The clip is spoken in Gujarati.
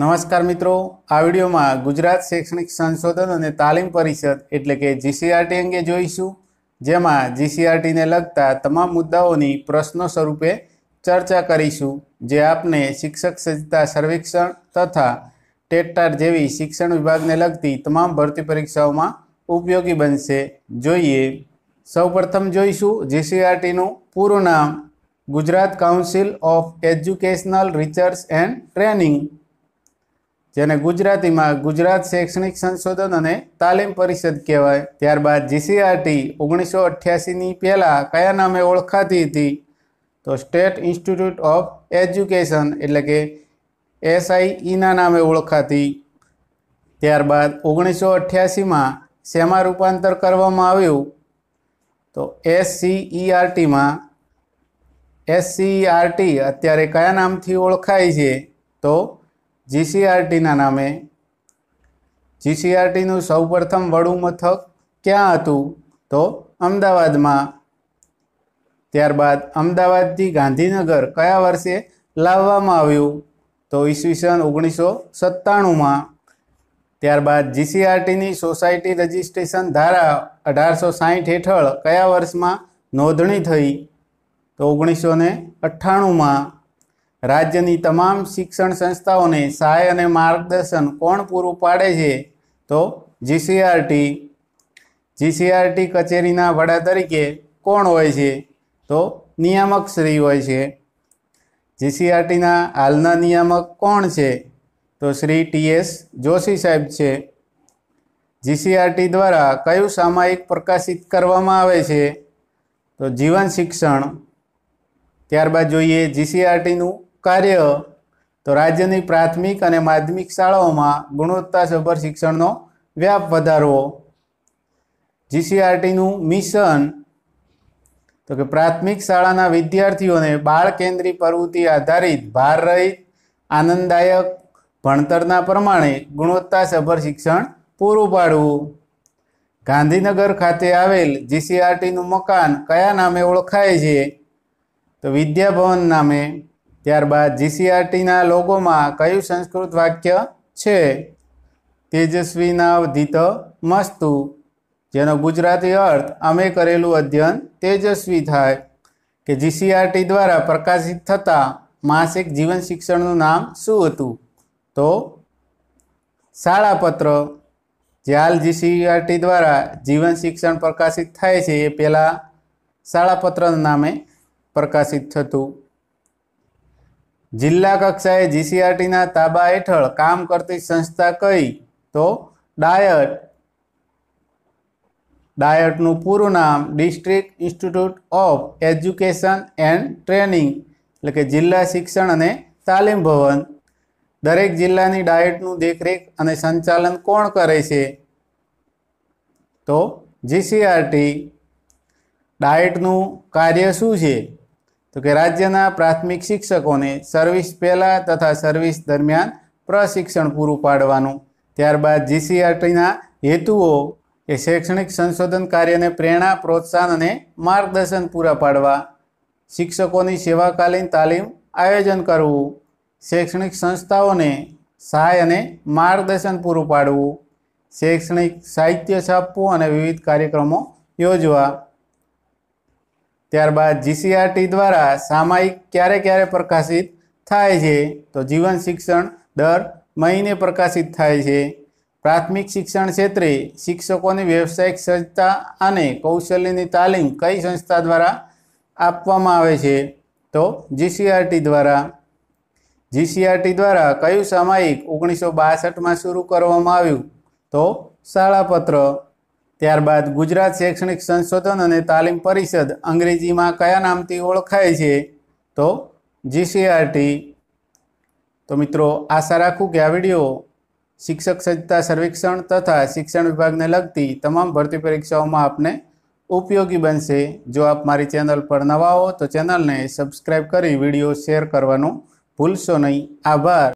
નમસ્કાર મિત્રો આ વિડીયોમાં ગુજરાત શૈક્ષણિક સંશોધન અને તાલીમ પરિષદ એટલે કે જીસીઆરટી અંગે જોઈશું જેમાં જીસીઆરટીને લગતા તમામ મુદ્દાઓની પ્રશ્નો સ્વરૂપે ચર્ચા કરીશું જે આપને શિક્ષક સજ્જતા સર્વેક્ષણ તથા ટેટટાર જેવી શિક્ષણ વિભાગને લગતી તમામ ભરતી પરીક્ષાઓમાં ઉપયોગી બનશે જોઈએ સૌપ્રથમ જોઈશું જીસીઆરટીનું પૂરું નામ Gujarat council of educational research and training જેને ગુજરાતીમાં ગુજરાત શૈક્ષણિક સંશોધન અને તાલીમ પરિષદ કહેવાય ત્યારબાદ જીસીઆરટી ઓગણીસો અઠ્યાસીની પહેલાં કયા નામે ઓળખાતી હતી તો સ્ટેટ ઇન્સ્ટિટ્યૂટ ઓફ એજ્યુકેશન એટલે કે એસઆઈઈના નામે ઓળખાતી ત્યારબાદ ઓગણીસો અઠ્યાસીમાં શેમાં રૂપાંતર કરવામાં આવ્યું તો એસસીઈઆરટીમાં એસસીઆરટી અત્યારે કયા નામથી ઓળખાય છે તો જીસીઆરટીના નામે જીસીઆરટીનું સૌ પ્રથમ વડું મથક ક્યાં હતું તો અમદાવાદમાં ત્યારબાદ અમદાવાદથી ગાંધીનગર કયા વર્ષે લાવવામાં આવ્યું તો ઈસવીસન ઓગણીસો સત્તાણુંમાં ત્યારબાદ જીસીઆરટીની સોસાયટી રજિસ્ટ્રેશન ધારા અઢારસો સાહીઠ હેઠળ કયા વર્ષમાં નોંધણી થઈ તો ઓગણીસો ને અઠ્ઠાણુંમાં રાજ્યની તમામ શિક્ષણ સંસ્થાઓને સહાય અને માર્ગદર્શન કોણ પૂરું પાડે છે તો જીસીઆરટી જીસીઆરટી કચેરીના વડા તરીકે કોણ હોય છે તો નિયામક શ્રી હોય છે જીસીઆરટીના હાલના નિયામક કોણ છે તો શ્રી ટીએસ જોશી સાહેબ છે જીસીઆરટી દ્વારા કયું સામાયિક પ્રકાશિત કરવામાં આવે છે તો જીવન શિક્ષણ ત્યારબાદ જોઈએ જીસીઆરટીનું કાર્ય તો રાજ્યની પ્રાથમિક અને માધ્યમિક શાળાઓમાં ગુણવત્તાસભર શિક્ષણનો વ્યાપ વધારવો જીસીઆરટીનું મિશન તો કે પ્રાથમિક શાળાના વિદ્યાર્થીઓને બાળ કેન્દ્રી પ્રવૃત્તિ આધારિત ભાર રહિત આનંદદાયક ભણતરના પ્રમાણે ગુણવત્તાસભર શિક્ષણ પૂરું પાડવું ગાંધીનગર ખાતે આવેલ જીસીઆરટીનું મકાન કયા નામે ઓળખાય છે તો વિદ્યાભવન નામે ત્યારબાદ જીસીઆરટીના લોગોમાં કયું સંસ્કૃત વાક્ય છે તેજસ્વીના ધીત મસ્તુ જેનો ગુજરાતી અર્થ અમે કરેલું અધ્યયન તેજસ્વી થાય કે જીસીઆરટી દ્વારા પ્રકાશિત થતાં માસિક જીવન શિક્ષણનું નામ શું હતું તો શાળાપત્ર જે હાલ જીસીઆરટી દ્વારા જીવન શિક્ષણ પ્રકાશિત થાય છે એ પહેલાં શાળાપત્ર નામે પ્રકાશિત થતું જિલ્લા કક્ષાએ જીસીઆરટીના તાબા હેઠળ કામ કરતી સંસ્થા કઈ તો ડાયટ ડાયટનું પૂરું નામ district institute of education and training એટલે કે જિલ્લા શિક્ષણ અને તાલીમ ભવન દરેક જિલ્લાની ડાયટનું દેખરેખ અને સંચાલન કોણ કરે છે તો જીસીઆરટી ડાયટનું કાર્ય શું છે તો કે રાજ્યના પ્રાથમિક શિક્ષકોને સર્વિસ પહેલાં તથા સર્વિસ દરમિયાન પ્રશિક્ષણ પૂરું પાડવાનું ત્યારબાદ જીસીઆરટીના હેતુઓ એ શૈક્ષણિક સંશોધન કાર્યને પ્રેરણા પ્રોત્સાહન અને માર્ગદર્શન પૂરા પાડવા શિક્ષકોની સેવાકાલીન તાલીમ આયોજન કરવું શૈક્ષણિક સંસ્થાઓને સહાય અને માર્ગદર્શન પૂરું પાડવું શૈક્ષણિક સાહિત્ય છાપવું અને વિવિધ કાર્યક્રમો યોજવા ત્યારબાદ જીસીઆરટી દ્વારા સામાયિક ક્યારે ક્યારે પ્રકાશિત થાય છે તો જીવન શિક્ષણ દર મહિને પ્રકાશિત થાય છે પ્રાથમિક શિક્ષણ ક્ષેત્રે શિક્ષકોની વ્યવસાયિક સજ્જતા અને કૌશલ્યની તાલીમ કઈ સંસ્થા દ્વારા આપવામાં આવે છે તો જીસીઆરટી દ્વારા જીસીઆરટી દ્વારા કયું સામાયિક ઓગણીસો બાસઠમાં શરૂ કરવામાં આવ્યું તો શાળાપત્ર ત્યારબાદ ગુજરાત શૈક્ષણિક સંશોધન અને તાલીમ પરિષદ અંગ્રેજીમાં કયા નામથી ઓળખાય છે તો જીસીઆરટી તો મિત્રો આશા રાખું કે આ વિડીયો શિક્ષક સજ્જતા સર્વેક્ષણ તથા શિક્ષણ વિભાગને લગતી તમામ ભરતી પરીક્ષાઓમાં આપને ઉપયોગી બનશે જો આપ મારી ચેનલ પર નવા હો તો ચેનલને સબસ્ક્રાઈબ કરી વિડીયો શેર કરવાનું ભૂલશો નહીં આભાર